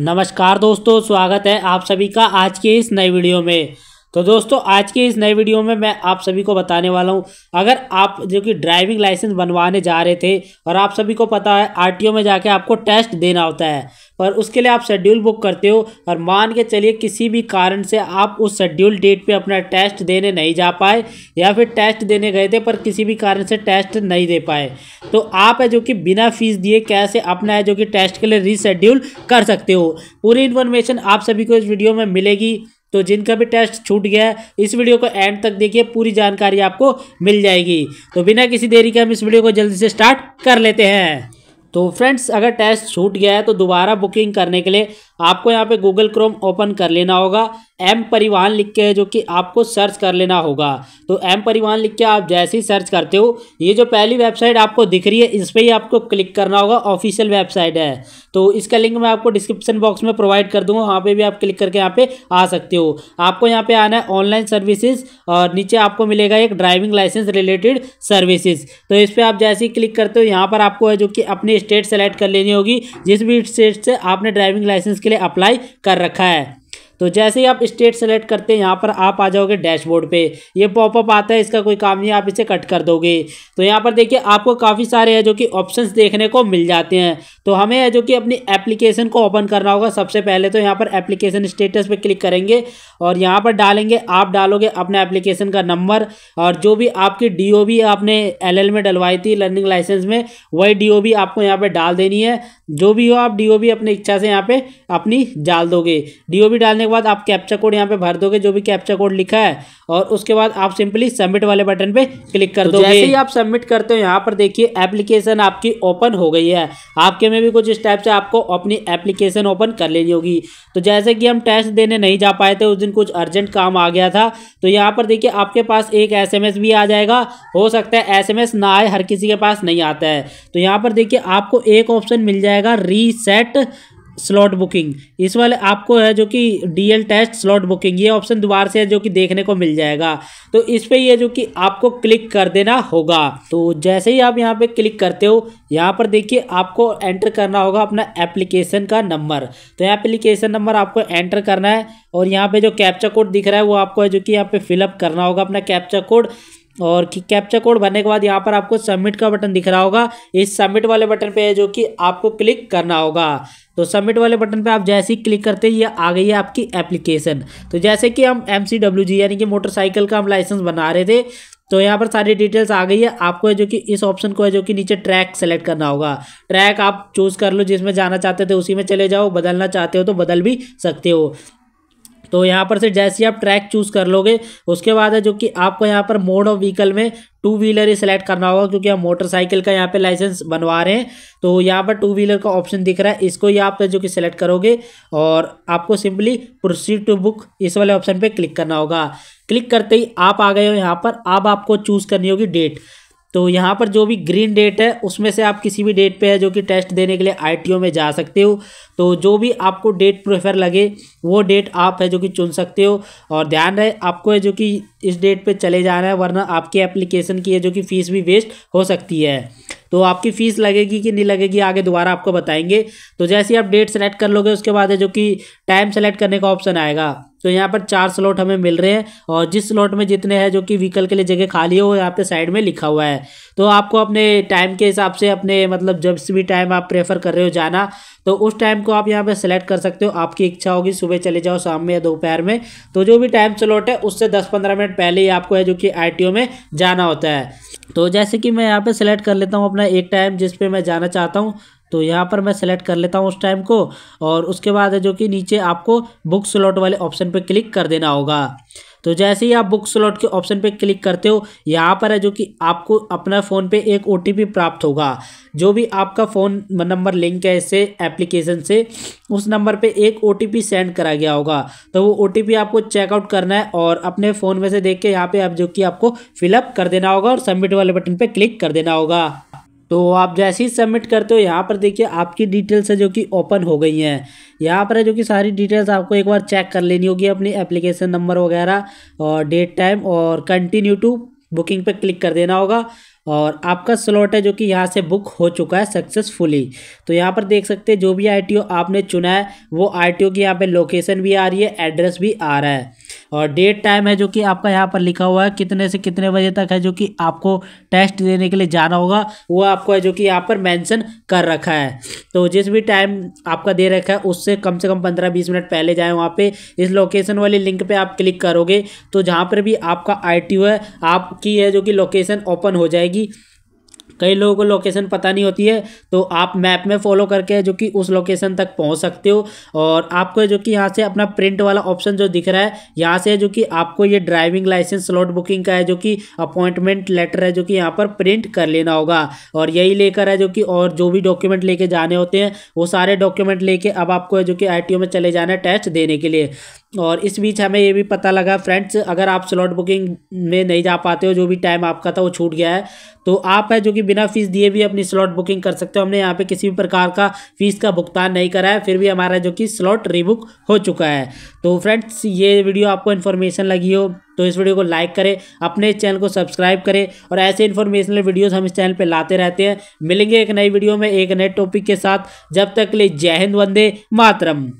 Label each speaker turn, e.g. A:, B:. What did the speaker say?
A: नमस्कार दोस्तों स्वागत है आप सभी का आज के इस नए वीडियो में तो दोस्तों आज के इस नए वीडियो में मैं आप सभी को बताने वाला हूं अगर आप जो कि ड्राइविंग लाइसेंस बनवाने जा रहे थे और आप सभी को पता है आरटीओ में जाके आपको टेस्ट देना होता है पर उसके लिए आप शेड्यूल बुक करते हो और मान के चलिए किसी भी कारण से आप उस शेड्यूल डेट पे अपना टेस्ट देने नहीं जा पाए या फिर टेस्ट देने गए थे पर किसी भी कारण से टेस्ट नहीं दे पाए तो आप है जो कि बिना फीस दिए कैसे अपना है जो कि टेस्ट के लिए रीशेड्यूल कर सकते हो पूरी इन्फॉर्मेशन आप सभी को इस वीडियो में मिलेगी तो जिनका भी टेस्ट छूट गया है इस वीडियो को एंड तक देखिए पूरी जानकारी आपको मिल जाएगी तो बिना किसी देरी के हम इस वीडियो को जल्दी से स्टार्ट कर लेते हैं तो फ्रेंड्स अगर टेस्ट छूट गया है तो दोबारा बुकिंग करने के लिए आपको यहाँ पे गूगल क्रोम ओपन कर लेना होगा एम परिवहन लिख के जो कि आपको सर्च कर लेना होगा तो एम परिवहन लिख के आप जैसे ही सर्च करते हो ये जो पहली वेबसाइट आपको दिख रही है इस पर ही आपको क्लिक करना होगा ऑफिशियल वेबसाइट है तो इसका लिंक मैं आपको डिस्क्रिप्शन बॉक्स में प्रोवाइड कर दूँगा वहाँ पर भी आप क्लिक करके यहाँ पर आ सकते हो आपको यहाँ पर आना है ऑनलाइन सर्विसेज और नीचे आपको मिलेगा एक ड्राइविंग लाइसेंस रिलेटेड सर्विसेज तो इस पर आप जैसे ही क्लिक करते हो यहाँ पर आपको है जो कि अपनी स्टेट सेलेक्ट कर लेनी होगी जिस भी स्टेट से आपने ड्राइविंग लाइसेंस लिए अप्लाई कर रखा है तो जैसे ही आप स्टेट सेलेक्ट करते हैं यहाँ पर आप आ जाओगे डैशबोर्ड पे ये पॉपअप आता है इसका कोई काम नहीं आप इसे कट कर दोगे तो यहाँ पर देखिए आपको काफ़ी सारे है जो कि ऑप्शंस देखने को मिल जाते हैं तो हमें है जो कि अपनी एप्लीकेशन को ओपन करना होगा सबसे पहले तो यहाँ पर एप्लीकेशन स्टेटस पर क्लिक करेंगे और यहाँ पर डालेंगे आप डालोगे अपना एप्लीकेशन का नंबर और जो भी आपकी डी आपने एल में डलवाई थी लर्निंग लाइसेंस में वही डी आपको यहाँ पर डाल देनी है जो भी हो आप डी अपनी इच्छा से यहाँ पर अपनी डाल दोगे डी डालने के बाद आप कैप्चा कोड यहाँ पे भर दोगे जो भी कैप्चा कोड लिखा है और उसके बाद आप सिंपली सबमिट वाले बटन पे क्लिक कर दो तो जैसे ही आप सबमिट करते हो यहाँ पर देखिए एप्लीकेशन आपकी ओपन हो गई है आपके में भी कुछ इस टाइप से आपको अपनी एप्लीकेशन ओपन कर लेनी होगी तो जैसे कि हम टेस्ट देने नहीं जा पाए थे उस दिन कुछ अर्जेंट काम आ गया था तो यहाँ पर देखिए आपके पास एक एस भी आ जाएगा हो सकता है एस ना आए हर किसी के पास नहीं आता है तो यहाँ पर देखिए आपको एक ऑप्शन मिल जाएगा रीसेट स्लॉट बुकिंग इस वाले आपको है जो कि एल टेस्ट स्लॉट बुकिंग ये ऑप्शन दोबारा से है जो कि देखने को मिल जाएगा तो इस पर ये जो कि आपको क्लिक कर देना होगा तो जैसे ही आप यहाँ पे क्लिक करते हो यहाँ पर देखिए आपको एंटर करना होगा अपना एप्लीकेशन का नंबर तो एप्लीकेशन नंबर आपको एंटर करना है और यहाँ पर जो कैप्चा कोड दिख रहा है वो आपको है जो कि यहाँ पे फिलअप करना होगा अपना कैप्चा कोड और कि कैप्चा कोड भरने के बाद यहाँ पर आपको सबमिट का बटन दिख रहा होगा इस सबमिट वाले बटन पे है जो कि आपको क्लिक करना होगा तो सबमिट वाले बटन पे आप जैसे ही क्लिक करते हैं ये आ गई है आपकी एप्लीकेशन तो जैसे कि हम एम यानी कि मोटरसाइकिल का हम लाइसेंस बना रहे थे तो यहाँ पर सारी डिटेल्स आ गई है आपको है जो कि इस ऑप्शन को है जो कि नीचे ट्रैक सेलेक्ट करना होगा ट्रैक आप चूज़ कर लो जिसमें जाना चाहते थे उसी में चले जाओ बदलना चाहते हो तो बदल भी सकते हो तो यहाँ पर से जैसे आप ट्रैक चूज़ कर लोगे उसके बाद है जो कि आपको यहाँ पर मोड ऑफ व्हीकल में टू व्हीलर ही सिलेक्ट करना होगा क्योंकि हम मोटरसाइकिल का यहाँ पे लाइसेंस बनवा रहे हैं तो यहाँ पर टू व्हीलर का ऑप्शन दिख रहा है इसको ही आप जो कि सिलेक्ट करोगे और आपको सिंपली प्रोसीड टू बुक इस वाले ऑप्शन पर क्लिक करना होगा क्लिक करते ही आप आ गए हो यहाँ पर अब आपको चूज़ करनी होगी डेट तो यहाँ पर जो भी ग्रीन डेट है उसमें से आप किसी भी डेट पे है जो कि टेस्ट देने के लिए आईटीओ में जा सकते हो तो जो भी आपको डेट प्रेफर लगे वो डेट आप है जो कि चुन सकते हो और ध्यान रहे आपको है जो कि इस डेट पे चले जाना है वरना आपकी एप्लीकेशन की है जो कि फ़ीस भी वेस्ट हो सकती है तो आपकी फ़ीस लगेगी कि नहीं लगेगी आगे दोबारा आपको बताएंगे तो जैसे आप डेट सेलेक्ट कर लोगे उसके बाद है जो कि टाइम सेलेक्ट करने का ऑप्शन आएगा तो यहाँ पर चार स्लॉट हमें मिल रहे हैं और जिस स्लॉट में जितने हैं जो कि व्हीकल के लिए जगह खाली है वो यहाँ पे साइड में लिखा हुआ है तो आपको अपने टाइम के हिसाब से अपने मतलब जब भी टाइम आप प्रेफर कर रहे हो जाना तो उस टाइम को आप यहाँ पे सेलेक्ट कर सकते हो आपकी इच्छा होगी सुबह चले जाओ शाम में या दोपहर में तो जो भी टाइम स्लॉट है उससे दस पंद्रह मिनट पहले ही आपको है जो कि आई में जाना होता है तो जैसे कि मैं यहाँ पर सेलेक्ट कर लेता हूँ अपना एक टाइम जिसपे मैं जाना चाहता हूँ तो यहाँ पर मैं सेलेक्ट कर लेता हूँ उस टाइम को और उसके बाद है जो कि नीचे आपको बुक स्लॉट वाले ऑप्शन पर क्लिक कर देना होगा तो जैसे ही आप बुक स्लॉट के ऑप्शन पे क्लिक करते हो यहाँ पर है जो कि आपको अपना फ़ोन पे एक ओ प्राप्त होगा जो भी आपका फ़ोन नंबर लिंक है इससे एप्लीकेशन से उस नंबर पे एक ओ सेंड करा गया होगा तो वो ओ आपको चेकआउट करना है और अपने फ़ोन में से देख के यहाँ पर आप जो कि आपको फिलअप कर देना होगा और सबमिट वाले बटन पर क्लिक कर देना होगा तो आप जैसे ही सबमिट करते हो यहाँ पर देखिए आपकी डिटेल्स है जो कि ओपन हो गई हैं यहाँ पर है जो कि सारी डिटेल्स आपको एक बार चेक कर लेनी होगी अपनी एप्लीकेशन नंबर वगैरह और डेट टाइम और कंटिन्यू टू बुकिंग पे क्लिक कर देना होगा और आपका स्लॉट है जो कि यहाँ से बुक हो चुका है सक्सेसफुली तो यहाँ पर देख सकते हैं जो भी आई आपने चुना है वो आईटीओ की यहाँ पे लोकेशन भी आ रही है एड्रेस भी आ रहा है और डेट टाइम है जो कि आपका यहाँ पर लिखा हुआ है कितने से कितने बजे तक है जो कि आपको टेस्ट देने के लिए जाना होगा वो आपको है जो कि यहाँ पर मैंसन कर रखा है तो जिस भी टाइम आपका दे रखा है उससे कम से कम पंद्रह बीस मिनट पहले जाए वहाँ पर इस लोकेशन वाली लिंक पर आप क्लिक करोगे तो जहाँ पर भी आपका आई है आपकी है जो कि लोकेशन ओपन हो जाएगी जाएगी कई लोगों को लोकेशन पता नहीं होती है तो आप मैप में फॉलो करके जो कि उस लोकेशन तक पहुंच सकते हो और आपको जो कि यहाँ से अपना प्रिंट वाला ऑप्शन जो दिख रहा है यहाँ से जो कि आपको ये ड्राइविंग लाइसेंस स्लॉट बुकिंग का है जो कि अपॉइंटमेंट लेटर है जो कि यहाँ पर प्रिंट कर लेना होगा और यही लेकर है जो कि और जो भी डॉक्यूमेंट लेके जाने होते हैं वो सारे डॉक्यूमेंट लेके अब आपको जो कि आई में चले जाना है टेस्ट देने के लिए और इस बीच हमें ये भी पता लगा फ्रेंड्स अगर आप स्लॉट बुकिंग में नहीं जा पाते हो जो भी टाइम आपका था वो छूट गया है तो आप है जो कि बिना फ़ीस दिए भी अपनी स्लॉट बुकिंग कर सकते हो हमने यहाँ पे किसी भी प्रकार का फ़ीस का भुगतान नहीं करा है फिर भी हमारा जो कि स्लॉट रीबुक हो चुका है तो फ्रेंड्स ये वीडियो आपको इन्फॉर्मेशन लगी हो तो इस वीडियो को लाइक करें अपने चैनल को सब्सक्राइब करें और ऐसे इन्फॉर्मेशनल वीडियोज़ हम इस चैनल पर लाते रहते हैं मिलेंगे एक नई वीडियो में एक नए टॉपिक के साथ जब तक ले जय हिंद वंदे मातरम